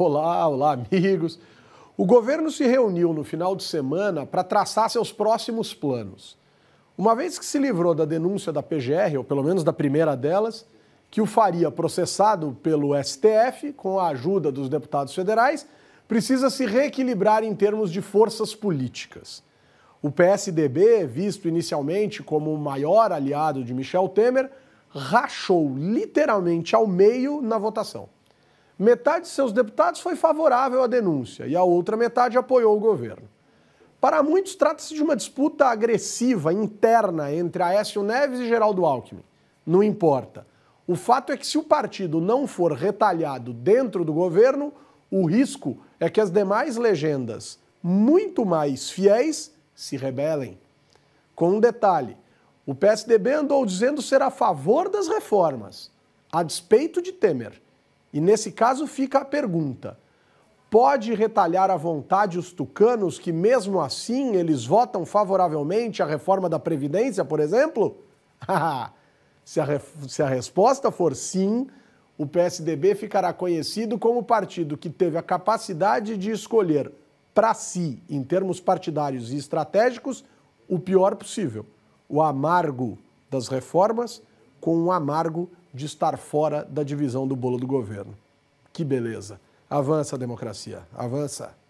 Olá, olá, amigos. O governo se reuniu no final de semana para traçar seus próximos planos. Uma vez que se livrou da denúncia da PGR, ou pelo menos da primeira delas, que o faria processado pelo STF, com a ajuda dos deputados federais, precisa se reequilibrar em termos de forças políticas. O PSDB, visto inicialmente como o maior aliado de Michel Temer, rachou literalmente ao meio na votação. Metade de seus deputados foi favorável à denúncia e a outra metade apoiou o governo. Para muitos, trata-se de uma disputa agressiva, interna, entre Aécio Neves e Geraldo Alckmin. Não importa. O fato é que, se o partido não for retalhado dentro do governo, o risco é que as demais legendas, muito mais fiéis, se rebelem. Com um detalhe: o PSDB andou dizendo ser a favor das reformas, a despeito de Temer. E nesse caso fica a pergunta: pode retalhar à vontade os tucanos que, mesmo assim, eles votam favoravelmente à reforma da Previdência, por exemplo? se, a se a resposta for sim, o PSDB ficará conhecido como o partido que teve a capacidade de escolher para si, em termos partidários e estratégicos, o pior possível. O amargo das reformas com o amargo de estar fora da divisão do bolo do governo. Que beleza! Avança a democracia, avança!